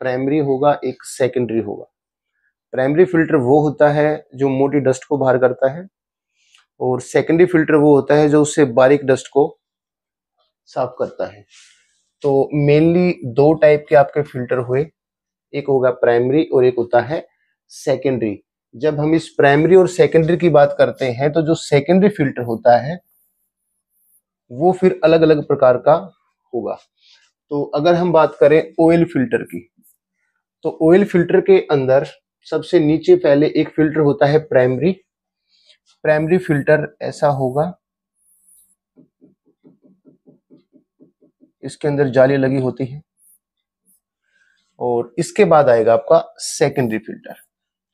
primary होगा एक secondary होगा प्राइमरी फिल्टर वो होता है जो मोटी डस्ट को बाहर करता है और सेकेंडरी फिल्टर वो होता है जो उससे बारीक डस्ट को साफ करता है तो मेनली दो टाइप के आपके फिल्टर हुए एक होगा प्राइमरी और एक होता है सेकेंडरी जब हम इस प्राइमरी और सेकेंडरी की बात करते हैं तो जो सेकेंडरी फिल्टर होता है वो फिर अलग अलग प्रकार का होगा तो अगर हम बात करें ऑयल फिल्टर की तो ऑयल फिल्टर के अंदर सबसे नीचे पहले एक फिल्टर होता है प्राइमरी प्राइमरी फिल्टर ऐसा होगा इसके अंदर जाली लगी होती है और इसके बाद आएगा आपका सेकेंडरी फिल्टर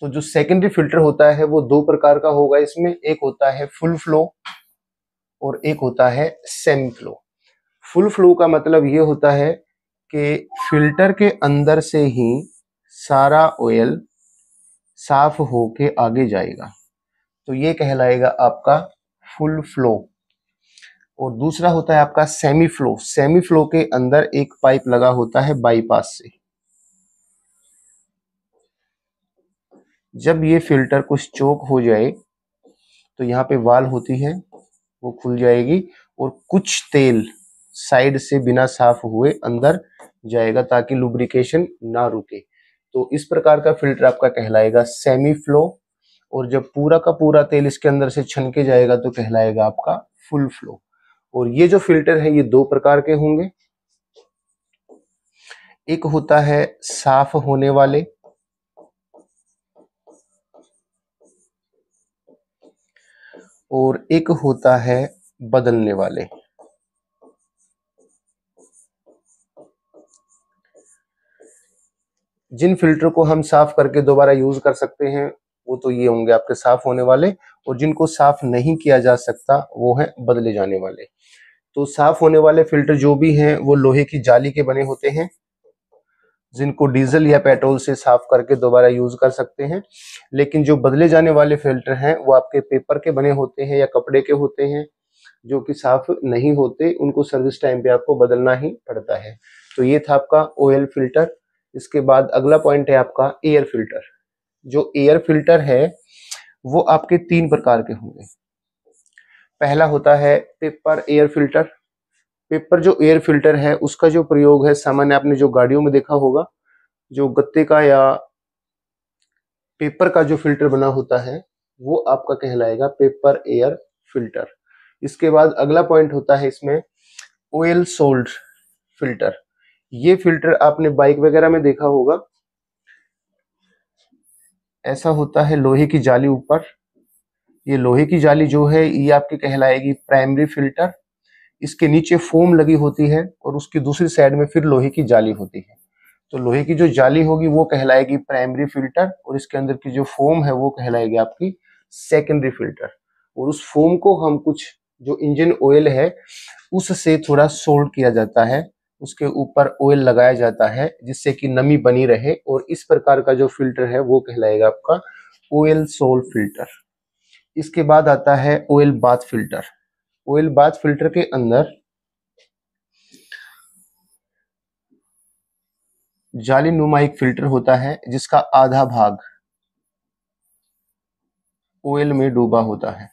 तो जो सेकेंडरी फिल्टर होता है वो दो प्रकार का होगा इसमें एक होता है फुल फ्लो और एक होता है सेमी फ्लो फुल फ्लो का मतलब ये होता है कि फिल्टर के अंदर से ही सारा ऑयल साफ होके आगे जाएगा तो ये कहलाएगा आपका फुल फ्लो और दूसरा होता है आपका सेमी फ्लो सेमी फ्लो के अंदर एक पाइप लगा होता है बाईपास से जब ये फिल्टर कुछ चोक हो जाए तो यहाँ पे वाल होती है वो खुल जाएगी और कुछ तेल साइड से बिना साफ हुए अंदर जाएगा ताकि लुब्रिकेशन ना रुके तो इस प्रकार का फिल्टर आपका कहलाएगा सेमी फ्लो और जब पूरा का पूरा तेल इसके अंदर से छनके जाएगा तो कहलाएगा आपका फुल फ्लो और ये जो फिल्टर है ये दो प्रकार के होंगे एक होता है साफ होने वाले और एक होता है बदलने वाले जिन फिल्टर को हम साफ करके दोबारा यूज कर सकते हैं वो तो ये होंगे आपके साफ होने वाले और जिनको साफ नहीं किया जा सकता वो है बदले जाने वाले तो साफ होने वाले फिल्टर जो भी हैं वो लोहे की जाली के बने होते हैं जिनको डीजल या पेट्रोल से साफ करके दोबारा यूज कर सकते हैं लेकिन जो बदले जाने वाले फिल्टर हैं वो आपके पेपर के बने होते हैं या कपड़े के होते हैं जो कि साफ नहीं होते उनको सर्विस टाइम पे आपको बदलना ही पड़ता है तो ये था आपका ऑयल फिल्टर इसके बाद अगला पॉइंट है आपका एयर फिल्टर जो एयर फिल्टर है वो आपके तीन प्रकार के होंगे पहला होता है पेपर एयर फिल्टर पेपर जो एयर फिल्टर है उसका जो प्रयोग है सामान्य आपने जो गाड़ियों में देखा होगा जो गत्ते का या पेपर का जो फिल्टर बना होता है वो आपका कहलाएगा पेपर एयर फिल्टर इसके बाद अगला पॉइंट होता है इसमें ऑयल सोल्ड फिल्टर ये फिल्टर आपने बाइक वगैरह में देखा होगा ऐसा होता है लोहे की जाली ऊपर ये लोहे की जाली जो है ये आपकी कहलाएगी प्राइमरी फिल्टर इसके नीचे फोम लगी होती है और उसकी दूसरी साइड में फिर लोहे की जाली होती है तो लोहे की जो जाली होगी वो कहलाएगी प्राइमरी फिल्टर और इसके अंदर की जो फोम है वो कहलाएगी आपकी सेकेंडरी फिल्टर और उस फोम को हम कुछ जो इंजन ऑयल है उससे थोड़ा सोल्ड किया जाता है उसके ऊपर ऑयल लगाया जाता है जिससे कि नमी बनी रहे और इस प्रकार का जो फिल्टर है वो कहलाएगा आपका ऑयल सोल फिल्टर इसके बाद आता है oil bath filter oil bath filter के अंदर जाली नुमा एक फिल्टर होता है जिसका आधा भाग ऑयल में डूबा होता है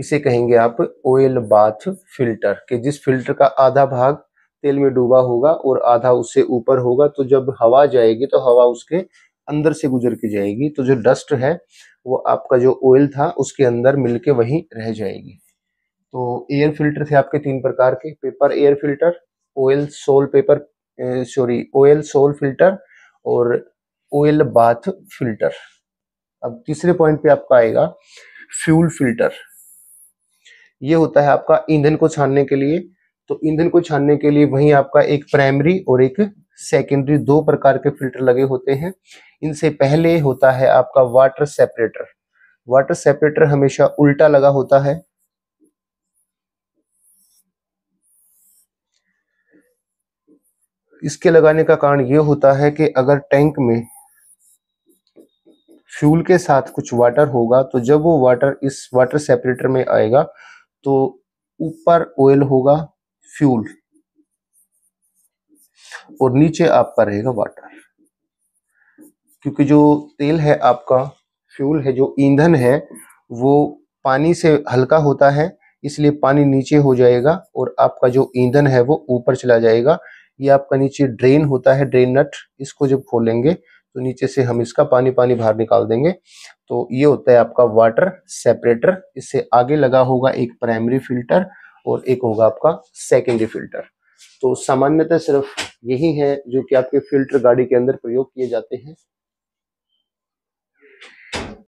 इसे कहेंगे आप ऑयल बाथ फिल्टर कि जिस फिल्टर का आधा भाग तेल में डूबा होगा और आधा उससे ऊपर होगा तो जब हवा जाएगी तो हवा उसके अंदर से गुजर के जाएगी तो जो डस्ट है वो आपका जो ऑयल था उसके अंदर मिलके वहीं रह जाएगी तो एयर फिल्टर थे आपके तीन प्रकार के paper air filter oil sole paper sorry oil sole filter और ऑयल बाथ फिल्टर अब तीसरे पॉइंट पे आपका आएगा फ्यूल फिल्टर ये होता है आपका ईंधन को छानने के लिए तो ईंधन को छानने के लिए वहीं आपका एक प्राइमरी और एक सेकेंडरी दो प्रकार के फिल्टर लगे होते हैं इनसे पहले होता है आपका वाटर सेपरेटर वाटर सेपरेटर हमेशा उल्टा लगा होता है इसके लगाने का कारण यह होता है कि अगर टैंक में फ्यूल के साथ कुछ वाटर होगा तो जब वो वाटर इस वाटर सेपरेटर में आएगा तो ऊपर ऑयल होगा फ्यूल और नीचे आपका रहेगा वाटर क्योंकि जो तेल है आपका फ्यूल है जो ईंधन है वो पानी से हल्का होता है इसलिए पानी नीचे हो जाएगा और आपका जो ईंधन है वो ऊपर चला जाएगा ये आपका नीचे ड्रेन होता है ड्रेन नट इसको जब खोलेंगे तो नीचे से हम इसका पानी पानी बाहर निकाल देंगे तो ये होता है आपका वाटर सेपरेटर इससे आगे लगा होगा एक प्राइमरी फिल्टर और एक होगा आपका सेकेंडरी फिल्टर तो सामान्यतः सिर्फ यही है जो कि आपके फिल्टर गाड़ी के अंदर प्रयोग किए जाते हैं